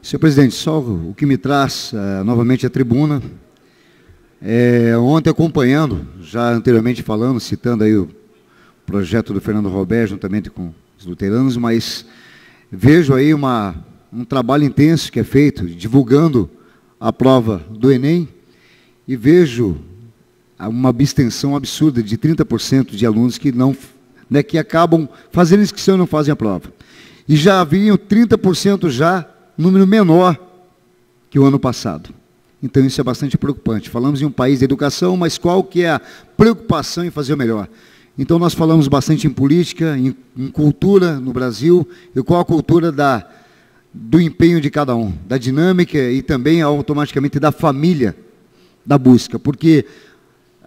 Senhor presidente, só o que me traz uh, novamente à tribuna. É, ontem acompanhando, já anteriormente falando, citando aí o projeto do Fernando Roberto, juntamente com os luteranos, mas vejo aí uma, um trabalho intenso que é feito, divulgando a prova do Enem, e vejo uma abstenção absurda de 30% de alunos que não né, que acabam fazendo inscrição e não fazem a prova. E já haviam 30% já número menor que o ano passado. Então isso é bastante preocupante. Falamos em um país de educação, mas qual que é a preocupação em fazer o melhor? Então nós falamos bastante em política, em, em cultura no Brasil, e qual a cultura da, do empenho de cada um, da dinâmica e também automaticamente da família da busca. Porque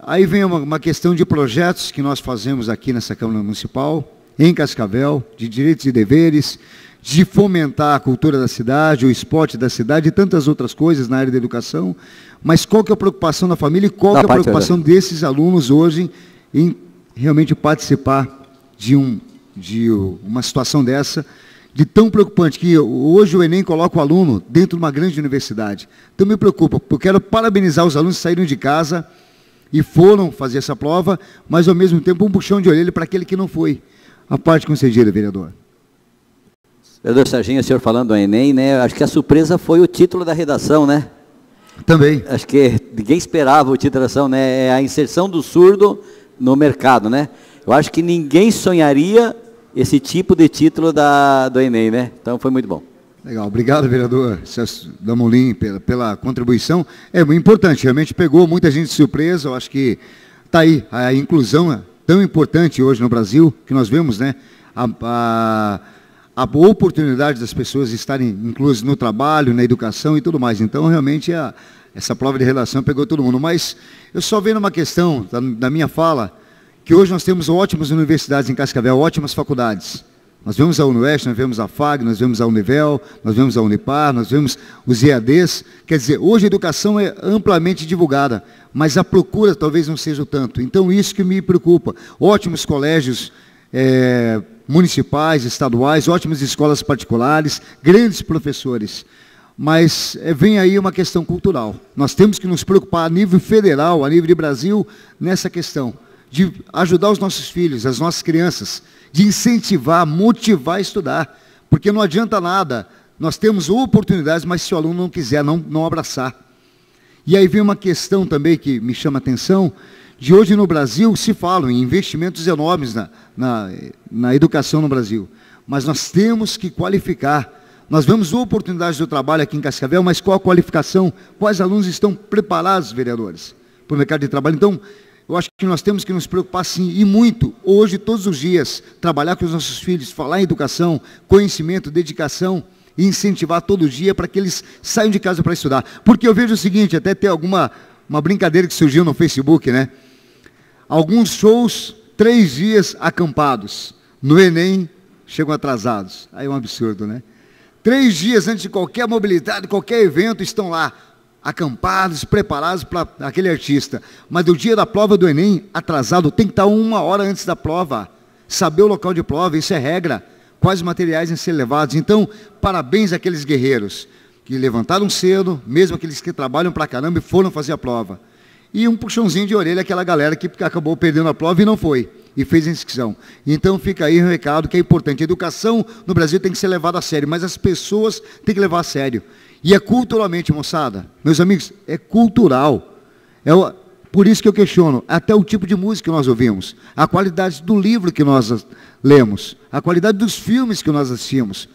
aí vem uma, uma questão de projetos que nós fazemos aqui nessa Câmara Municipal, em Cascavel, de direitos e deveres, de fomentar a cultura da cidade, o esporte da cidade e tantas outras coisas na área da educação. Mas qual que é a preocupação da família e qual que é a preocupação é. desses alunos hoje em realmente participar de, um, de uma situação dessa, de tão preocupante que hoje o Enem coloca o aluno dentro de uma grande universidade. Então me preocupa, porque quero parabenizar os alunos que saíram de casa e foram fazer essa prova, mas ao mesmo tempo um puxão de orelha para aquele que não foi. A parte concedida, vereador. Vereador Serginho, o senhor falando do Enem, né? Acho que a surpresa foi o título da redação, né? Também. Acho que ninguém esperava o título da redação, né? É a inserção do surdo no mercado, né? Eu acho que ninguém sonharia esse tipo de título da, do Enem, né? Então foi muito bom. Legal, obrigado, vereador Celso Damolim, pela, pela contribuição. É importante, realmente pegou muita gente de surpresa. Eu acho que está aí a inclusão né, tão importante hoje no Brasil, que nós vemos, né? a, a a oportunidade das pessoas estarem inclusas no trabalho, na educação e tudo mais. Então, realmente, a, essa prova de relação pegou todo mundo. Mas eu só vendo uma questão da, da minha fala, que hoje nós temos ótimas universidades em Cascavel, ótimas faculdades. Nós vemos a UNOeste, nós vemos a FAG, nós vemos a Univel, nós vemos a Unipar, nós vemos os IADs. Quer dizer, hoje a educação é amplamente divulgada, mas a procura talvez não seja o tanto. Então, isso que me preocupa. Ótimos colégios é, municipais, estaduais, ótimas escolas particulares, grandes professores. Mas eh, vem aí uma questão cultural. Nós temos que nos preocupar a nível federal, a nível de Brasil, nessa questão de ajudar os nossos filhos, as nossas crianças, de incentivar, motivar a estudar. Porque não adianta nada. Nós temos oportunidades, mas se o aluno não quiser, não, não abraçar. E aí vem uma questão também que me chama a atenção, de hoje no Brasil se falam em investimentos enormes na, na, na educação no Brasil. Mas nós temos que qualificar. Nós vemos oportunidades do trabalho aqui em Cascavel, mas qual a qualificação? Quais alunos estão preparados, vereadores, para o mercado de trabalho? Então, eu acho que nós temos que nos preocupar sim, e muito, hoje, todos os dias, trabalhar com os nossos filhos, falar em educação, conhecimento, dedicação, e incentivar todo dia para que eles saiam de casa para estudar. Porque eu vejo o seguinte, até tem alguma uma brincadeira que surgiu no Facebook, né? Alguns shows, três dias acampados. No Enem, chegam atrasados. Aí é um absurdo, né? Três dias antes de qualquer mobilidade, qualquer evento, estão lá, acampados, preparados para aquele artista. Mas no dia da prova do Enem, atrasado, tem que estar tá uma hora antes da prova. Saber o local de prova, isso é regra. Quais materiais em ser levados. Então, parabéns àqueles guerreiros que levantaram cedo, mesmo aqueles que trabalham para caramba e foram fazer a prova e um puxãozinho de orelha aquela galera que acabou perdendo a prova e não foi e fez a inscrição. Então fica aí um recado que é importante. A educação no Brasil tem que ser levada a sério, mas as pessoas têm que levar a sério. E é culturalmente, moçada, meus amigos, é cultural. É o, por isso que eu questiono até o tipo de música que nós ouvimos, a qualidade do livro que nós lemos, a qualidade dos filmes que nós assistimos.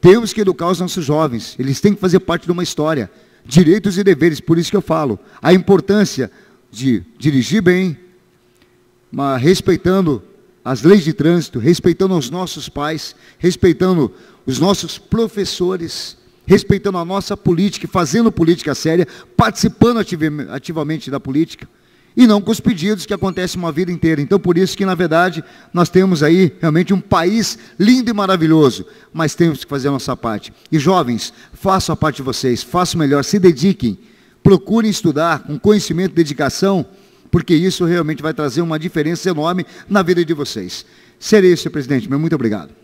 Temos que educar os nossos jovens, eles têm que fazer parte de uma história. Direitos e deveres, por isso que eu falo. A importância de dirigir bem, mas respeitando as leis de trânsito, respeitando os nossos pais, respeitando os nossos professores, respeitando a nossa política, fazendo política séria, participando ativamente da política e não com os pedidos que acontecem uma vida inteira. Então, por isso que, na verdade, nós temos aí realmente um país lindo e maravilhoso, mas temos que fazer a nossa parte. E jovens, façam a parte de vocês, façam melhor, se dediquem, procurem estudar com conhecimento e dedicação, porque isso realmente vai trazer uma diferença enorme na vida de vocês. Seria isso, presidente. mas muito obrigado.